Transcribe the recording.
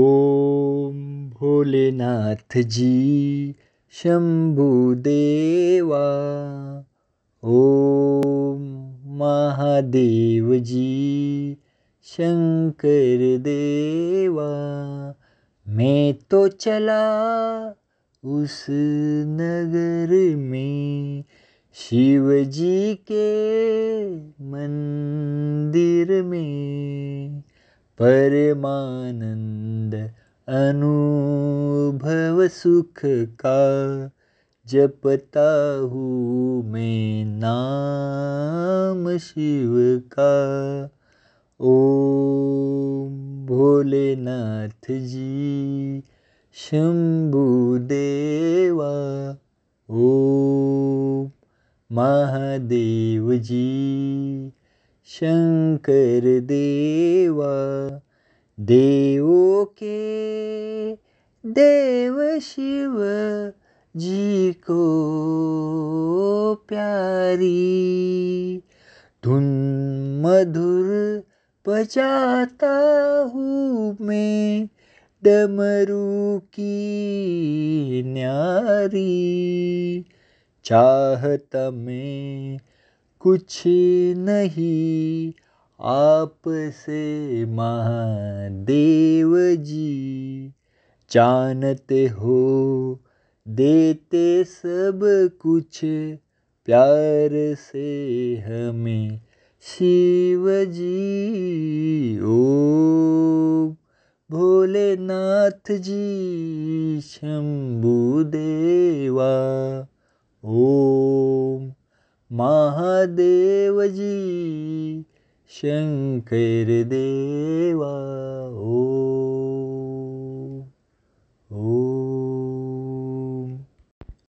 ओम भोलेनाथ जी शंभु देवा ओम महादेव जी शंकर देवा मैं तो चला उस नगर में शिव जी के मंदिर में परमानंद अनुभव सुख का जपता हूँ मैं नाम शिव का ओम भोलेनाथ जी शंभू देवा ओम महादेव जी शंकर देवा देवों के देव शिव जी को प्यारी धुन मधुर बजाता हूँ मैं डमरू की न्यारी चाहता मैं कुछ नहीं आप से महादेव जी जानते हो देते सब कुछ प्यार से हमें शिव जी ओ भोलेनाथ जी शंभु देवा ओ महादेवजी ओ